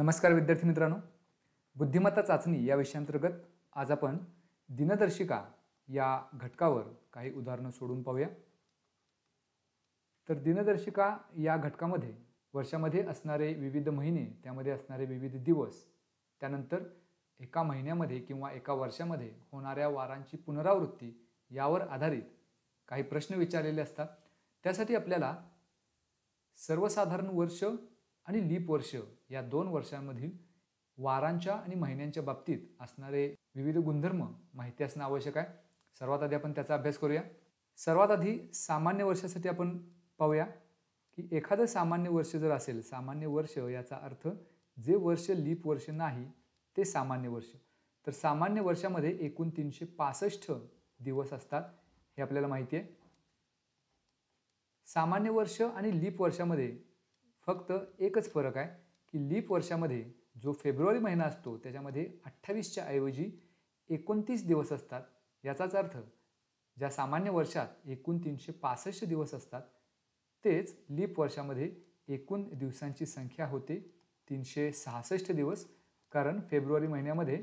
नमस्कार विद्यार्थी मित्रांनो बुद्धिमत्ता चाचणी या विषयांतर्गत आज आपण दिनदर्शिका या घटकावर काही उदाहरणं सोडून पाहूया तर दिनदर्शिका या घटकामध्ये वर्षामध्ये असणारे विविध महिने त्यामध्ये असणारे विविध दिवस त्यानंतर एका महिन्यामध्ये किंवा एका वर्षामध्ये होणाऱ्या वारांची पुनरावृत्ती यावर आधारित काही प्रश्न विचारलेले असतात त्यासाठी आपल्याला सर्वसाधारण वर्ष आणि लीप वर्ष या दोन वर्षांमधील वारांच्या आणि महिन्यांच्या बाबतीत असणारे विविध गुणधर्म माहिती असणं आवश्यक आहे सर्वात आधी आपण त्याचा अभ्यास करूया सर्वात आधी सामान्य वर्षासाठी आपण पाहूया की एखादं सामान्य वर्ष जर असेल सामान्य वर्ष याचा अर्थ जे वर्ष लीप वर्ष नाही ते सामान्य वर्ष तर सामान्य वर्षामध्ये एकूण तीनशे पासष्ट दिवस असतात हे आपल्याला माहिती आहे सामान्य वर्ष आणि लीप वर्षामध्ये फक्त एकच फरक आहे की लीप वर्षामध्ये जो फेब्रुवारी महिना असतो त्याच्यामध्ये अठ्ठावीसच्या ऐवजी एकोणतीस दिवस असतात याचाच अर्थ ज्या सामान्य वर्षात एकूण तीनशे पासष्ट दिवस असतात तेच लीप वर्षामध्ये एकूण दिवसांची संख्या होते तीनशे सहासष्ट दिवस कारण फेब्रुवारी महिन्यामध्ये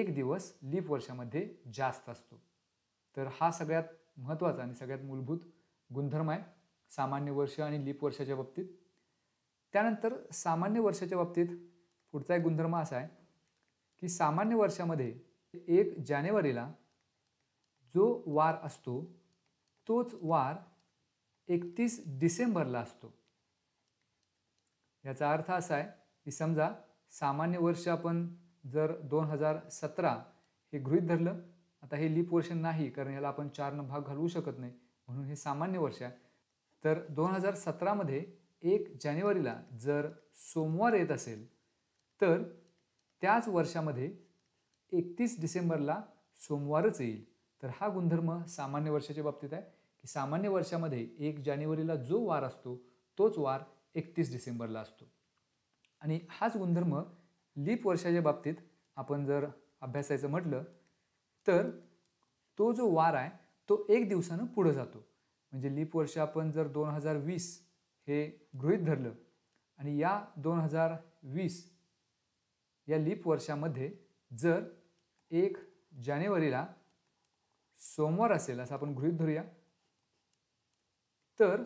एक दिवस लीप वर्षामध्ये जास्त असतो तर हा सगळ्यात महत्त्वाचा आणि सगळ्यात मूलभूत गुणधर्म आहे सामान्य वर्ष आणि लीप वर्षाच्या बाबतीत त्यानंतर सामान्य वर्षाच्या बाबतीत पुढचा एक गुणधर्म असा आहे की सामान्य वर्षामध्ये एक जानेवारीला जो वार असतो तोच वार एकतीस डिसेंबरला असतो याचा अर्थ असा आहे की समजा सामान्य वर्ष आपण जर दोन हजार सतरा हे गृहीत धरलं आता हे लीप वर्ष नाही कारण याला आपण चारनं भाग घालवू शकत नाही म्हणून हे सामान्य वर्ष आहे तर दोन हजार सतरामध्ये एक जानेवारीला जर सोमवार येत असेल तर त्याच वर्षामध्ये एकतीस डिसेंबरला सोमवारच येईल तर हा गुणधर्म सामान्य वर्षाच्या बाबतीत आहे की सामान्य वर्षामध्ये एक जानेवारीला जो वार असतो तोच वार एकतीस डिसेंबरला असतो आणि हाच गुणधर्म लीप वर्षाच्या बाबतीत आपण जर अभ्यासायचं म्हटलं तर तो जो वार आहे तो एक दिवसानं पुढं जातो म्हणजे लीप वर्ष आपण जर दोन हजार वीस हे गृहीत धरलं आणि या दोन हजार वीस या लीप वर्षामध्ये जर एक जानेवारीला सोमवार असेल असं आपण गृहीत धरूया तर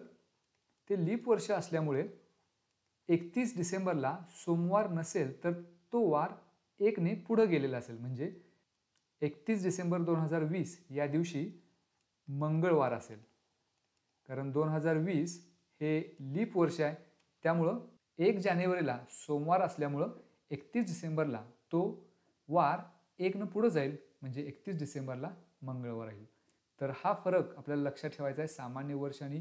ते लीप वर्ष असल्यामुळे एकतीस डिसेंबरला सोमवार नसेल तर तो वार एकने पुढं गेलेला असेल म्हणजे एकतीस डिसेंबर दोन हजार वीस या दिवशी मंगळवार असेल कारण दोन हजार वीस हे लीप वर्ष आहे त्यामुळं एक जानेवारीला सोमवार असल्यामुळं एकतीस डिसेंबरला तो वार एकनं पुढं जाईल म्हणजे एकतीस डिसेंबरला मंगळवार राहील तर हा फरक आपल्याला लक्षात ठेवायचा आहे सामान्य वर्ष आणि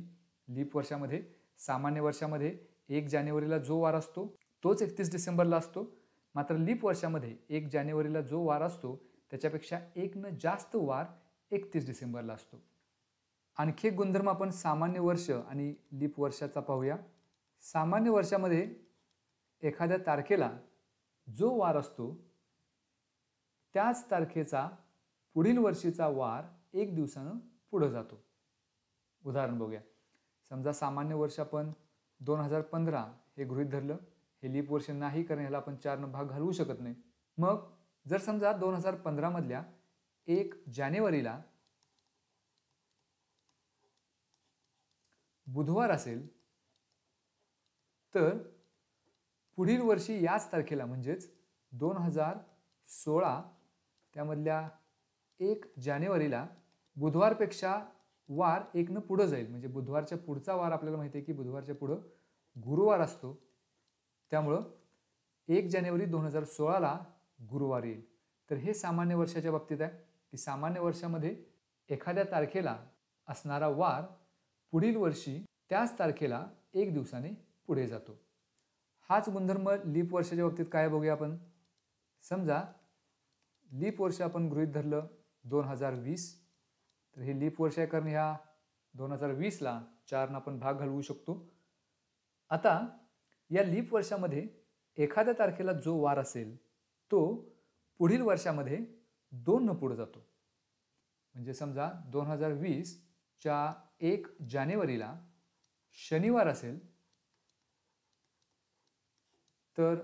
लीप वर्षामध्ये सामान्य वर्षामध्ये एक जानेवारीला जो वार असतो तोच एकतीस डिसेंबरला असतो मात्र लीप वर्षामध्ये एक जानेवारीला जो वार असतो त्याच्यापेक्षा एकनं जास्त वार एकतीस डिसेंबरला असतो आणखी एक गुणधर्म आपण सामान्य वर्ष आणि लीप वर्षाचा पाहूया सामान्य वर्षामध्ये एखाद्या तारखेला जो वार असतो त्याच तारखेचा पुढील वर्षीचा वार एक दिवसानं पुढं जातो उदाहरण बघूया समजा सामान्य वर्ष आपण दोन हजार पंधरा हे गृहीत धरलं हे लीप वर्ष नाही कारण ह्याला आपण चारनं भाग घालवू शकत नाही मग जर समजा दोन हजार पंधरामधल्या एक जानेवारीला बुधवार असेल तर पुढील वर्षी याच तारखेला म्हणजेच दोन हजार सोळा त्यामधल्या एक जानेवारीला बुधवारपेक्षा वार एकनं पुढं जाईल म्हणजे बुधवारच्या पुढचा वार आपल्याला माहिती आहे की बुधवारच्या पुढं गुरुवार असतो त्यामुळं एक जानेवारी दोन हजार सोळाला गुरुवार येईल तर हे सामान्य वर्षाच्या बाबतीत आहे की सामान्य वर्षामध्ये एखाद्या तारखेला असणारा वार पुढील वर्षी त्याच तारखेला एक दिवसाने पुढे जातो हाच गुणधर्म लीप वर्षाच्या बाबतीत काय बघूया आपण समजा लीप वर्ष आपण गृहीत धरलं दोन हजार वीस तर हे लीप वर्ष आहे कारण ह्या दोन हजार वीसला चारनं आपण भाग घालवू शकतो आता या लीप वर्षामध्ये एखाद्या तारखेला जो वार असेल तो पुढील वर्षामध्ये दोननं पुढं जातो म्हणजे समजा दोन हजार वीस च्या एक जानेवारीला शनिवार असेल तर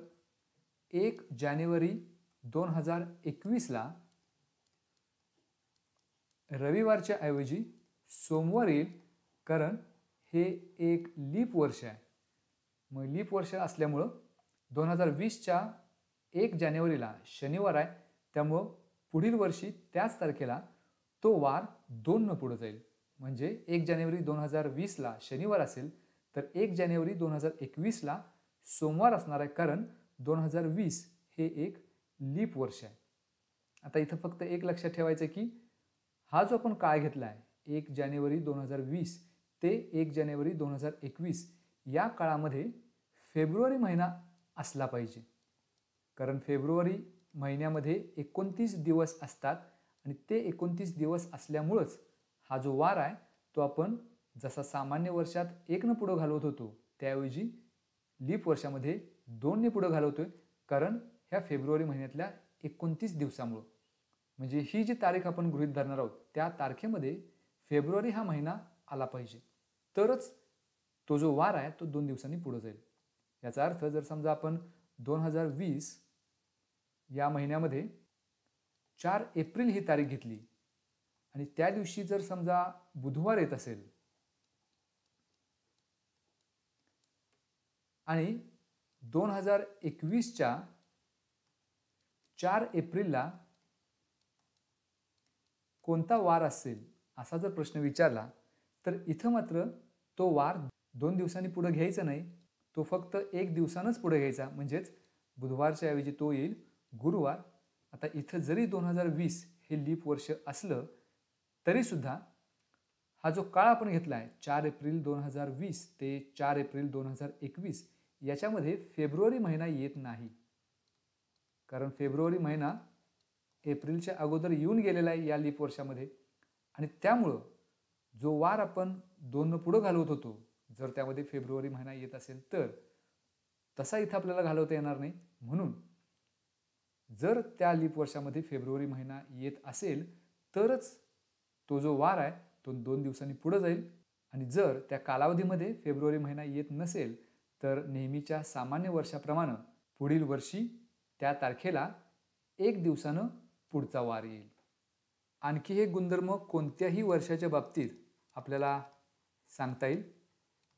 एक जानेवारी दोन हजार एकवीसला रविवारच्या ऐवजी सोमवार येईल कारण हे एक लीप वर्ष आहे मग लीप वर्ष असल्यामुळं दोन हजार वीसच्या एक जानेवारीला शनिवार आहे त्यामुळं पुढील वर्षी त्याच तारखेला तो वार दोननं पुढं जाईल म्हणजे एक जानेवारी दोन हजार वीसला शनिवार असेल तर एक जानेवारी दोन हजार एकवीसला सोमवार असणार आहे कारण दोन हजार वीस हे एक लीप वर्ष आहे आता इथं फक्त एक लक्षात ठेवायचं की हा जो आपण काळ घेतला आहे एक जानेवारी दोन हजार वीस ते एक जानेवारी दोन हजार एकवीस या काळामध्ये फेब्रुवारी महिना असला पाहिजे कारण फेब्रुवारी महिन्यामध्ये एकोणतीस दिवस असतात आणि ते एकोणतीस दिवस असल्यामुळंच हा जो वार आहे तो आपण जसा सामान्य वर्षात एकनं पुढं घालवत होतो त्याऐवजी लीप वर्षामध्ये दोनने पुढं घालवतोय कारण ह्या फेब्रुवारी महिन्यातल्या एकोणतीस दिवसामुळं म्हणजे ही जी तारीख आपण गृहीत धरणार आहोत त्या तारखेमध्ये फेब्रुवारी हा महिना आला पाहिजे तरच तो जो वार आहे तो दोन दिवसांनी पुढं जाईल याचा अर्थ जर समजा आपण दोन हजार वीस या महिन्यामध्ये चार एप्रिल ही तारीख घेतली आणि त्या दिवशी जर समजा बुधवार येत असेल आणि दोन हजार एकवीसच्या चार एप्रिलला कोणता वार असेल असा जर प्रश्न विचारला तर इथं मात्र तो वार दोन दिवसांनी पुढं घ्यायचा नाही तो फक्त एक दिवसानंच पुढे घ्यायचा म्हणजेच बुधवारच्या ऐवजी तो येईल गुरुवार आता इथं जरी दोन हजार वीस हे लीप वर्ष असलं तरीसुद्धा हा जो काळ आपण घेतला आहे चार एप्रिल दोन हजार वीस ते चार एप्रिल दोन हजार एकवीस याच्यामध्ये फेब्रुवारी महिना येत नाही कारण फेब्रुवारी महिना एप्रिलच्या अगोदर येऊन गेलेला आहे या लीप वर्षामध्ये आणि त्यामुळं जो वार आपण दोन पुढं घालवत होतो जर त्यामध्ये फेब्रुवारी महिना येत असेल तर तसा इथं आपल्याला घालवता येणार नाही म्हणून जर त्या लीप वर्षामध्ये फेब्रुवारी महिना येत असेल तरच तो जो वार आहे तो दोन दिवसांनी पुढं जाईल आणि जर त्या कालावधीमध्ये फेब्रुवारी महिना येत नसेल तर नेहमीच्या सामान्य वर्षाप्रमाणे पुढील वर्षी त्या तारखेला एक दिवसानं पुढचा वार येईल आणखी हे गुणधर्म कोणत्याही वर्षाच्या बाबतीत आपल्याला सांगता येईल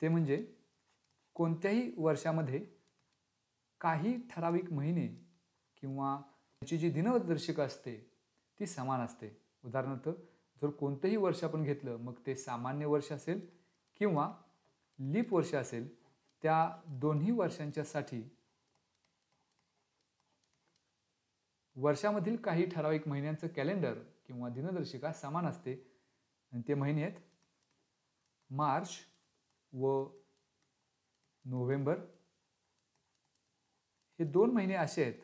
ते म्हणजे कोणत्याही वर्षामध्ये काही ठराविक महिने किंवा त्याची जी दिनदर्शिका असते ती समान असते उदाहरणार्थ जर कोणतंही वर्ष आपण घेतलं मग ते सामान्य वर्ष असेल किंवा लीप वर्ष असेल त्या दोन्ही वर्षांच्यासाठी वर्षामधील काही ठराविक महिन्यांचं कॅलेंडर किंवा दिनदर्शिका समान असते आणि ते महिने आहेत मार्च व नोव्हेंबर हे दोन महिने असे आहेत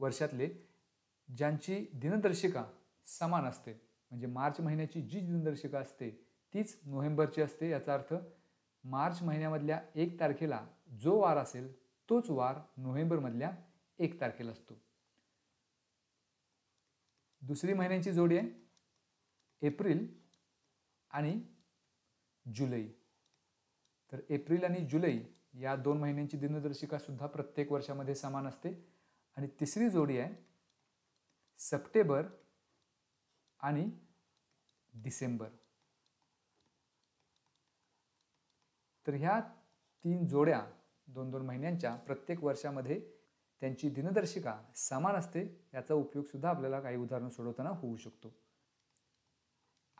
वर्षातले ज्यांची दिनदर्शिका समान असते म्हणजे मार्च महिन्याची जी दिनदर्शिका असते तीच नोव्हेंबरची असते याचा अर्थ मार्च महिन्यामधल्या एक तारखेला जो वार असेल तोच वार नोव्हेंबरमधल्या एक तारखेला असतो दुसरी महिन्यांची जोडी आहे एप्रिल आणि जुलै तर एप्रिल आणि जुलै या दोन महिन्यांची दिनदर्शिका सुद्धा प्रत्येक वर्षामध्ये समान असते आणि तिसरी जोडी आहे सप्टेंबर आणि डिसेंबर तर ह्या तीन जोड्या दोन दोन महिन्यांच्या प्रत्येक वर्षामध्ये त्यांची दिनदर्शिका समान असते याचा उपयोगसुद्धा आपल्याला काही उदाहरणं सोडवताना होऊ शकतो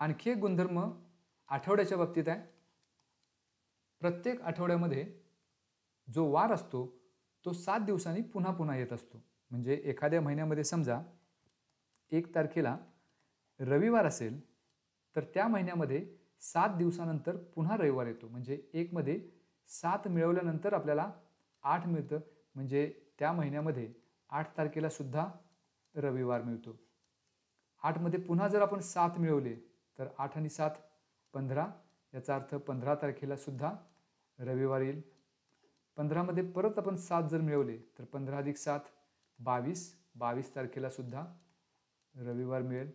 आणखी एक गुणधर्म आठवड्याच्या बाबतीत आहे प्रत्येक आठवड्यामध्ये जो वार असतो तो सात दिवसांनी पुन्हा पुन्हा येत असतो म्हणजे एखाद्या महिन्यामध्ये समजा एक तारखेला रविवार असेल तर त्या महिन्यामध्ये सात दिवसानंतर पुन्हा रविवार येतो म्हणजे एकमध्ये सात मिळवल्यानंतर आपल्याला आठ मिळतं म्हणजे त्या महिन्यामध्ये आठ तारखेला सुद्धा रविवार मिळतो आठमध्ये पुन्हा जर आपण सात मिळवले तर आठ आणि सात पंधरा याचा अर्थ पंधरा तारखेला सुद्धा रविवार येईल पंधरामध्ये परत आपण सात जर मिळवले तर पंधरा अधिक सात बावीस बावीस तारखेला सुद्धा रविवार मिळेल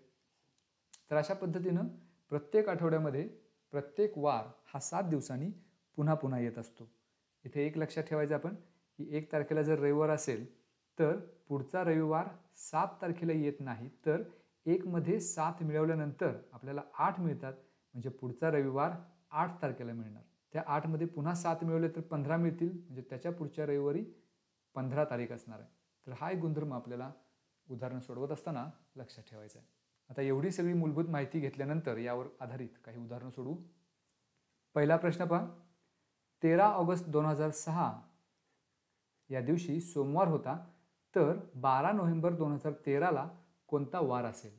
तर अशा पद्धतीनं प्रत्येक आठवड्यामध्ये प्रत्येक वार हा सात दिवसांनी पुन्हा पुन्हा येत असतो इथे एक लक्षात ठेवायचं आपण की एक तारखेला जर रविवार असेल तर पुढचा रविवार सात तारखेला येत नाही तर एकमध्ये सात मिळवल्यानंतर आपल्याला आठ मिळतात म्हणजे पुढचा रविवार आठ तारखेला मिळणार त्या आठमध्ये पुन्हा सात मिळवले तर पंधरा मिळतील म्हणजे त्याच्या पुढच्या रविवारी पंधरा तारीख असणार आहे तर हा एक गुणधर्म आपल्याला उदाहरण सोडवत असताना लक्षात ठेवायचं आहे आता एवढी सगळी मूलभूत माहिती घेतल्यानंतर यावर आधारित काही उदाहरणं सोडू पहिला प्रश्न पहा तेरा ऑगस्ट दोन हजार सहा या दिवशी सोमवार होता तर बारा नोव्हेंबर दोन हजार तेराला कोणता वार असेल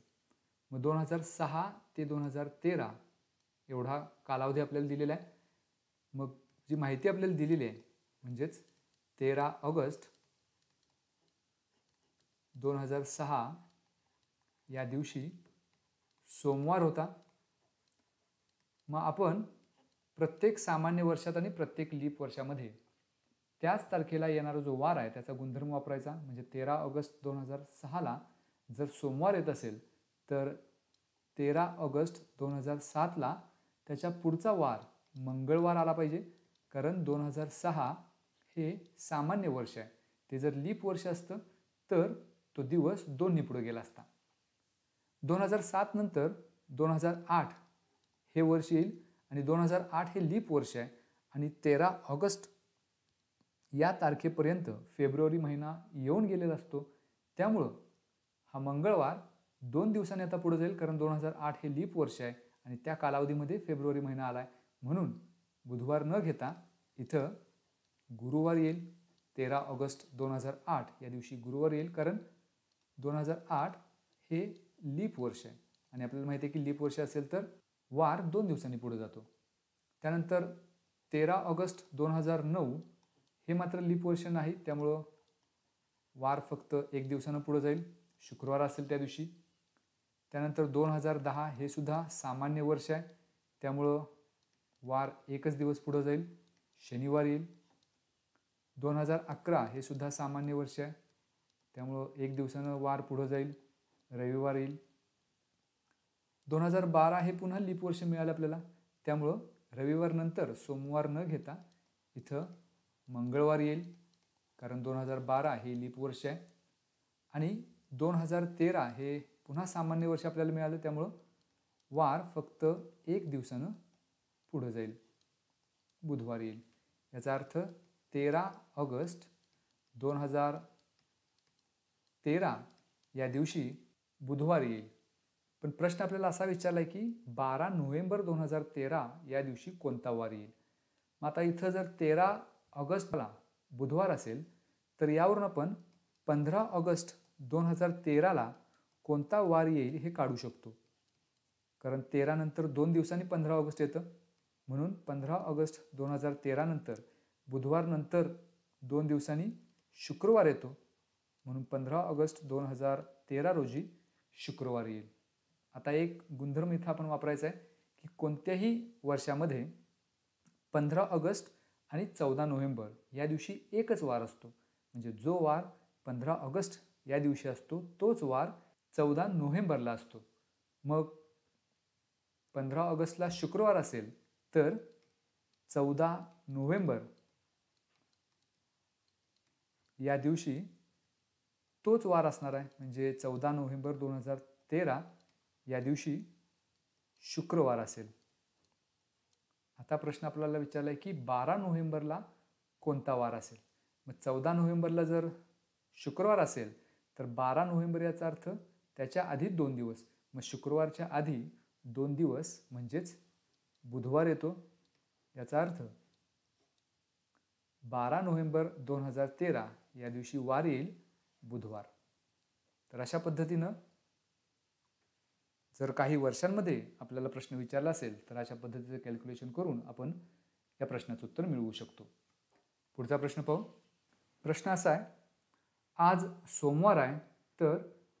मग दोन हजार सहा ते दोन हजार तेरा एवढा कालावधी आपल्याला दिलेला आहे मग जी माहिती आपल्याला दिलेली आहे म्हणजेच तेरा ऑगस्ट दोन हजार सहा या दिवशी सोमवार होता मग आपण प्रत्येक सामान्य वर्षात आणि प्रत्येक लीप वर्षामध्ये त्याच तारखेला येणारा जो वार आहे त्याचा गुणधर्म वापरायचा म्हणजे तेरा ऑगस्ट दोन हजार सहाला जर सोमवार येत असेल तर तेरा ऑगस्ट दोन हजार सातला त्याच्या पुढचा वार मंगळवार आला पाहिजे कारण दोन हजार सहा हे सामान्य वर्ष आहे ते जर लीप वर्ष असतं तर तो दिवस दोन्ही पुढे गेला असता दोन हजार सात नंतर दोन हजार आठ हे वर्ष येईल आणि दोन हजार आठ हे लीप वर्ष आहे आणि तेरा ऑगस्ट या तारखेपर्यंत फेब्रुवारी महिना येऊन गेलेला असतो त्यामुळं हा मंगळवार दोन दिवसांनी आता पुढे जाईल कारण दोन हजार आठ हे लीप वर्ष आहे आणि त्या कालावधीमध्ये फेब्रुवारी महिना आला आहे म्हणून बुधवार न घेता इथं गुरुवार येईल तेरा ऑगस्ट दोन हजार आठ या दिवशी गुरुवार येईल कारण दोन हजार आठ हे लीप वर्ष आहे आणि आपल्याला माहिती आहे की लीप वर्ष असेल तर वार दोन दिवसांनी पुढे जातो त्यानंतर तेरा ऑगस्ट दोन हजार नऊ हे मात्र लीप वर्ष नाही त्यामुळं वार फक्त एक दिवसानं पुढं जाईल शुक्रवार असेल त्या दिवशी त्यानंतर दोन हजार दहा हे सुद्धा सामान्य वर्ष आहे त्यामुळं वार एकच दिवस पुढं जाईल शनिवार येईल दोन हजार अकरा हे सुद्धा सामान्य वर्ष आहे त्यामुळं एक दिवसानं वार पुढं जाईल रविवार येईल दोन हजार बारा हे पुन्हा लीप वर्ष मिळालं आपल्याला त्यामुळं रविवारनंतर सोमवार न घेता इथं मंगळवार येईल कारण दोन हजार बारा हे लीप वर्ष आहे आणि दोन हजार तेरा हे पुन्हा सामान्य वर्ष आपल्याला मिळालं त्यामुळं वार फक्त एक दिवसानं पुढं जाईल बुधवार येईल याचा अर्थ तेरा ऑगस्ट दोन हजार तेरा या दिवशी बुधवार येईल पण प्रश्न आपल्याला असा विचारला आहे की बारा नोव्हेंबर दोन हजार तेरा या दिवशी कोणता वार येईल मग आता इथं जर तेरा ऑगस्टला बुधवार असेल तर यावरून आपण पंधरा ऑगस्ट दोन हजार तेराला कोणता वार येईल हे काढू शकतो कारण तेरानंतर दोन दिवसांनी पंधरा ऑगस्ट येतं म्हणून पंधरा ऑगस्ट दोन हजार तेरानंतर बुधवारनंतर दोन दिवसांनी शुक्रवार येतो म्हणून पंधरा ऑगस्ट दोन हजार तेरा रोजी शुक्रवार येईल आता एक गुणधर्म इथं आपण वापरायचा आहे की कोणत्याही वर्षामध्ये पंधरा ऑगस्ट आणि चौदा नोव्हेंबर या दिवशी एकच वार असतो म्हणजे जो वार पंधरा ऑगस्ट या दिवशी असतो तोच वार चौदा नोव्हेंबरला असतो मग पंधरा ऑगस्टला शुक्रवार असेल तर चौदा नोव्हेंबर या दिवशी तोच वार असणार आहे म्हणजे चौदा नोव्हेंबर दोन हजार तेरा या दिवशी शुक्रवार असेल आता प्रश्न आपल्याला विचारला आहे की बारा नोव्हेंबरला कोणता वार असेल मग चौदा नोव्हेंबरला जर शुक्रवार असेल तर बारा नोव्हेंबर याचा अर्थ त्याच्या आधी दोन दिवस मग शुक्रवारच्या आधी दोन दिवस म्हणजेच बुधवार येतो याचा अर्थ बारा नोव्हेंबर दोन हजार तेरा या दिवशी वार येईल बुधवार तर अशा पद्धतीनं जर काही वर्षांमध्ये आपल्याला प्रश्न विचारला असेल तर अशा पद्धतीचं कॅल्क्युलेशन करून आपण या प्रश्नाचं उत्तर मिळवू शकतो पुढचा प्रश्न पाहू प्रश्न असा आहे आज सोमवार आहे तर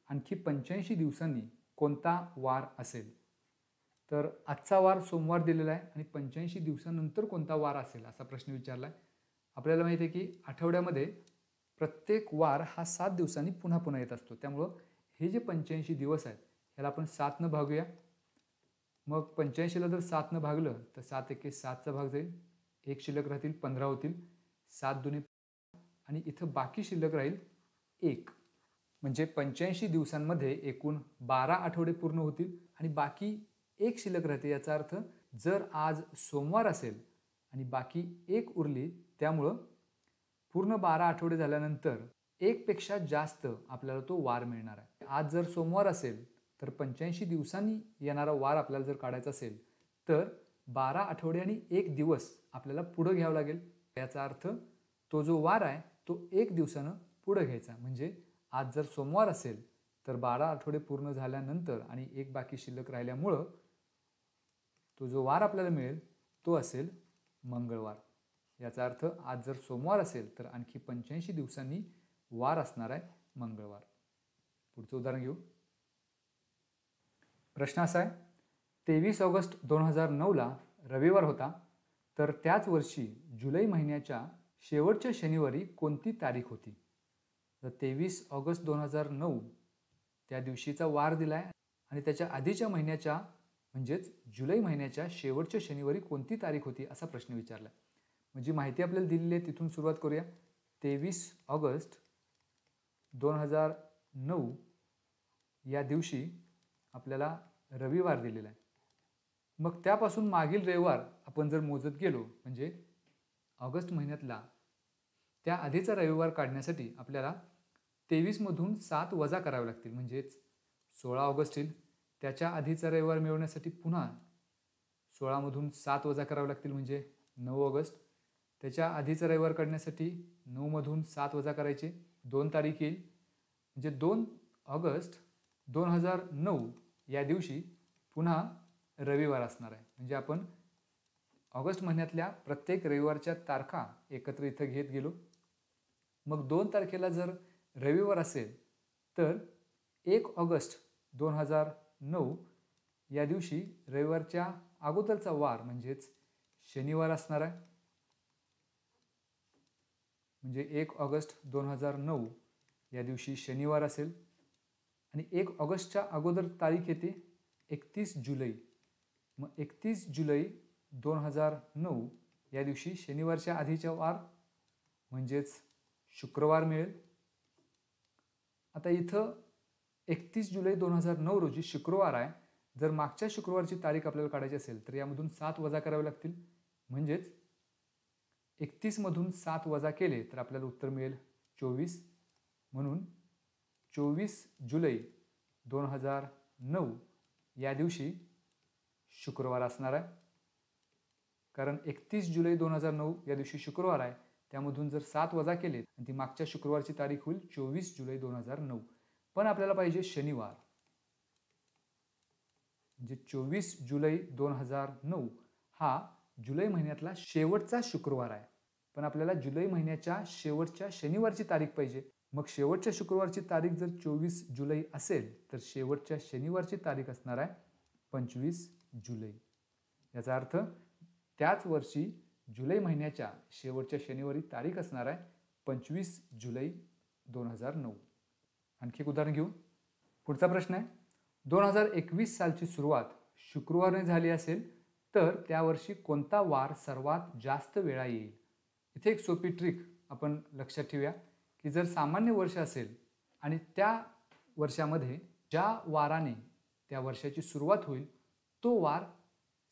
आणखी पंच्याऐंशी दिवसांनी कोणता वार असेल तर आजचा वार सोमवार दिलेला आहे आणि पंच्याऐंशी दिवसानंतर कोणता वार असेल असा प्रश्न विचारला आहे आपल्याला माहिती आहे की आठवड्यामध्ये प्रत्येक वार हा सात दिवसांनी पुन्हा पुन्हा येत असतो त्यामुळं हे जे पंच्याऐंशी दिवस आहेत ह्याला आपण सातनं भागूया मग पंच्याऐंशीला जर सातनं भागलं तर सात एके सातचा भाग जाईल एक शिल्लक राहतील पंधरा होतील सात दुने आणि इथं बाकी शिल्लक राहील एक म्हणजे पंच्याऐंशी दिवसांमध्ये एकूण बारा आठवडे पूर्ण होतील आणि बाकी एक शिल्लक राहते याचा अर्थ जर आज सोमवार असेल आणि बाकी एक उरली त्यामुळं पूर्ण बारा आठवडे झाल्यानंतर एकपेक्षा जास्त आपल्याला तो वार मिळणार आहे आज जर सोमवार असेल तर पंच्याऐंशी दिवसांनी येणारा वार आपल्याला जर काढायचा असेल तर बारा आठवडे आणि एक दिवस आपल्याला पुढं घ्यावं लागेल याचा अर्थ तो जो वार आहे तो एक दिवसानं पुढं घ्यायचा म्हणजे आज जर सोमवार असेल तर बारा आठवडे पूर्ण झाल्यानंतर आणि एक बाकी शिल्लक राहिल्यामुळं तो जो वार आपल्याला मिळेल तो असेल मंगळवार याचा अर्थ आज जर सोमवार असेल तर आणखी पंच्याऐंशी दिवसांनी वार असणार आहे मंगळवार पुढचं उदाहरण घेऊ प्रश्न असा आहे तेवीस ऑगस्ट दोन हजार नऊला रविवार होता तर त्याच वर्षी जुलै महिन्याच्या शेवटच्या शनिवारी कोणती तारीख होती तर तेवीस ऑगस्ट दोन हजार नऊ त्या दिवशीचा वार दिला आहे आणि त्याच्या आधीच्या महिन्याच्या म्हणजेच जुलै महिन्याच्या शेवटच्या शनिवारी कोणती तारीख होती असा प्रश्न विचारला जी माहिती आपल्याला दिलेली आहे तिथून सुरुवात करूया तेवीस ऑगस्ट दोन हजार नऊ या दिवशी आपल्याला रविवार दिलेला आहे मग त्यापासून मागील रविवार आपण जर मोजत गेलो म्हणजे ऑगस्ट महिन्यातला त्या आधीचा रविवार काढण्यासाठी आपल्याला तेवीसमधून सात वजा करावे लागतील म्हणजेच सोळा ऑगस्ट येईल त्याच्या आधीचा रविवार मिळवण्यासाठी पुन्हा सोळामधून सात वजा करावे लागतील म्हणजे नऊ ऑगस्ट त्याच्या आधीचा रविवार काढण्यासाठी नऊमधून सात वजा करायचे दोन तारीख येईल म्हणजे दोन ऑगस्ट दोन हजार नऊ या दिवशी पुन्हा रविवार असणार आहे म्हणजे आपण ऑगस्ट महिन्यातल्या प्रत्येक रविवारच्या तारखा एकत्र इथं घेत गेलो मग दोन तारखेला जर रविवार असेल तर एक ऑगस्ट दोन हजार नऊ या दिवशी रविवारच्या अगोदरचा वार म्हणजेच शनिवार असणार आहे म्हणजे एक ऑगस्ट दोन हजार नऊ या दिवशी शनिवार असेल आणि एक ऑगस्टच्या अगोदर तारीख येते एकतीस जुलै मग एकतीस जुलै दोन हजार नऊ या दिवशी शनिवारच्या आधीच्या वार म्हणजेच शुक्रवार मिळेल आता इथं एकतीस जुलै दोन हजार नऊ रोजी शुक्रवार आहे जर मागच्या शुक्रवारची तारीख आपल्याला काढायची असेल तर यामधून सात वजा करावे लागतील म्हणजेच एकतीसमधून सात वजा केले तर आपल्याला उत्तर मिळेल चोवीस म्हणून चोवीस जुलै दोन हजार नऊ या दिवशी शुक्रवार असणार आहे कारण एकतीस जुलै दोन हजार नऊ या दिवशी शुक्रवार आहे त्यामधून जर सात वजा केले आणि ती मागच्या शुक्रवारची तारीख होईल चोवीस जुलै दोन हजार नऊ पण आपल्याला पाहिजे शनिवार म्हणजे चोवीस जुलै दोन हजार नऊ हा जुलै महिन्यातला शेवटचा शुक्रवार आहे पण आपल्याला जुलै महिन्याच्या शेवटच्या शनिवारची तारीख पाहिजे मग शेवटच्या शुक्रवारची तारीख जर चोवीस जुलै असेल तर शेवटच्या शनिवारची तारीख असणार आहे पंचवीस जुलै याचा अर्थ त्याच वर्षी जुलै महिन्याच्या शेवटच्या शनिवारी तारीख असणार आहे पंचवीस जुलै दोन हजार नऊ आणखी एक उदाहरण घेऊ पुढचा प्रश्न आहे दोन हजार एकवीस सालची सुरुवात शुक्रवारने झाली असेल तर त्या वर्षी कोणता वार सर्वात जास्त वेळा येईल इथे एक सोपी ट्रिक आपण लक्षात ठेवूया की जर सामान्य वर्ष असेल आणि त्या वर्षामध्ये ज्या वाराने त्या वर्षाची सुरुवात होईल तो वार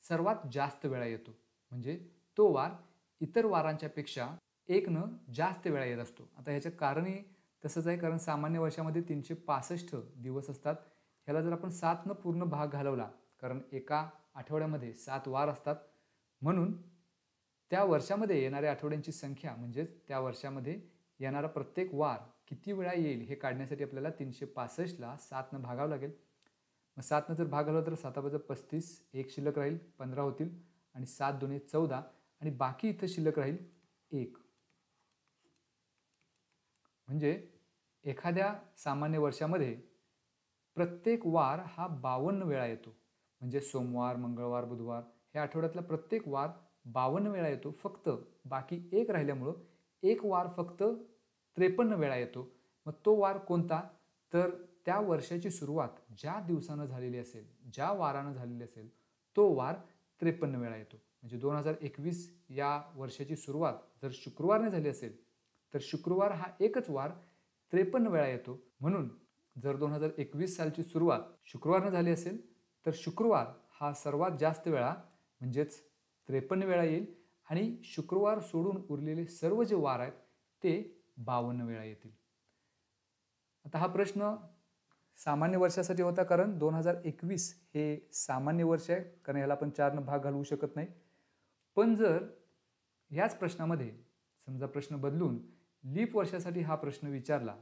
सर्वात जास्त वेळा येतो म्हणजे तो वार इतर वारांच्यापेक्षा न जास्त वेळा येत असतो आता ह्याचं कारणही तसंच आहे कारण सामान्य वर्षामध्ये तीनशे पासष्ट दिवस असतात ह्याला जर आपण सातनं पूर्ण भाग घालवला कारण एका आठवड्यामध्ये सात वार असतात म्हणून त्या वर्षामध्ये येणाऱ्या आठवड्यांची संख्या म्हणजेच त्या वर्षामध्ये येणारा प्रत्येक वार किती वेळा येईल हे काढण्यासाठी आपल्याला तीनशे पासष्टला सातनं भागावं लागेल मग सातनं जर भागवलं तर बाजा पस्तीस एक शिल्लक राहील पंधरा होतील आणि सात दोन्ही चौदा आणि बाकी इथं शिल्लक राहील एक म्हणजे एखाद्या सामान्य वर्षामध्ये प्रत्येक वार हा बावन्न वेळा येतो म्हणजे सोमवार मंगळवार बुधवार हे आठवड्यातला प्रत्येक वार बावन्न वेळा येतो फक्त बाकी एक राहिल्यामुळं एक वार फक्त त्रेपन्न वेळा येतो मग तो वार कोणता तर त्या वर्षाची सुरुवात ज्या दिवसानं झालेली असेल ज्या वारानं झालेली असेल तो वार त्रेपन्न वेळा येतो म्हणजे दोन हजार एकवीस या वर्षाची सुरुवात जर शुक्रवारने झाली असेल तर शुक्रवार हा एकच वार त्रेपन्न वेळा येतो म्हणून जर दोन हजार एकवीस सालची सुरुवात शुक्रवारनं झाली असेल तर शुक्रवार हा सर्वात जास्त वेळा म्हणजेच त्रेपन्न वेळा येईल आणि शुक्रवार सोडून उरलेले सर्व जे वार आहेत ते बावन्न वेळा येतील आता हा प्रश्न सामान्य वर्षासाठी होता कारण दोन हजार एकवीस हे सामान्य वर्ष आहे कारण ह्याला आपण चारनं भाग घालवू शकत नाही पण जर ह्याच प्रश्नामध्ये समजा प्रश्न बदलून लीप वर्षासाठी हा प्रश्न विचारला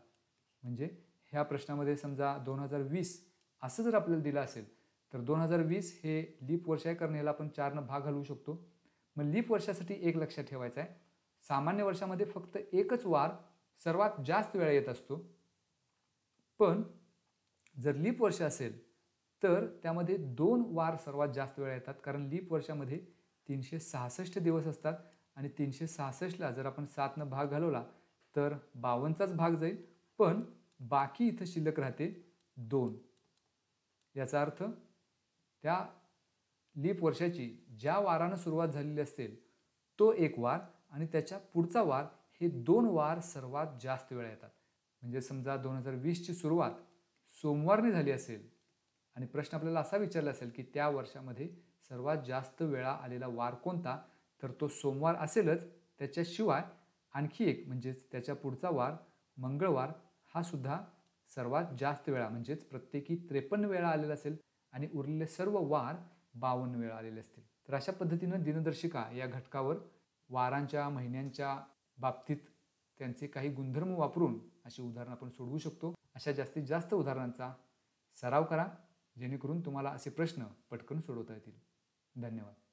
म्हणजे ह्या प्रश्नामध्ये समजा दोन हजार वीस असं जर आपल्याला दिलं असेल तर दोन हजार वीस हे लीप वर्ष आहे कारण आपण चारनं भाग घालवू शकतो मग लीप वर्षासाठी एक लक्षात ठेवायचं आहे सामान्य वर्षामध्ये फक्त एकच वार सर्वात जास्त वेळा येत असतो पण जर लीप वर्ष असेल तर त्यामध्ये दोन वार सर्वात जास्त वेळा येतात कारण लीप वर्षामध्ये तीनशे सहासष्ट दिवस असतात आणि तीनशे सहासष्टला जर आपण सातनं भाग घालवला तर बावन्नचाच भाग जाईल पण बाकी इथं शिल्लक राहते दोन याचा अर्थ त्या लीप वर्षाची ज्या वारानं सुरुवात झालेली असेल तो एक वार आणि त्याच्या पुढचा वार हे दोन वार सर्वात जास्त वेळा येतात म्हणजे समजा दोन हजार वीसची सुरुवात सोमवारने झाली असेल आणि प्रश्न आपल्याला असा विचारला असेल की त्या वर्षामध्ये सर्वात जास्त वेळा आलेला वार कोणता तर तो सोमवार असेलच त्याच्याशिवाय आणखी एक म्हणजेच त्याच्या पुढचा वार मंगळवार हा सुद्धा सर्वात जास्त वेळा म्हणजेच प्रत्येकी त्रेपन्न वेळा आलेला असेल आणि उरलेले सर्व वार बावन्न वेळा आलेले असतील तर अशा पद्धतीनं दिनदर्शिका या घटकावर वारांच्या महिन्यांच्या बाबतीत त्यांचे काही गुणधर्म वापरून अशी उदाहरणं आपण सोडवू शकतो अशा जास्तीत जास्त उदाहरणांचा सराव करा जेणेकरून तुम्हाला असे प्रश्न पटकन सोडवता येतील धन्यवाद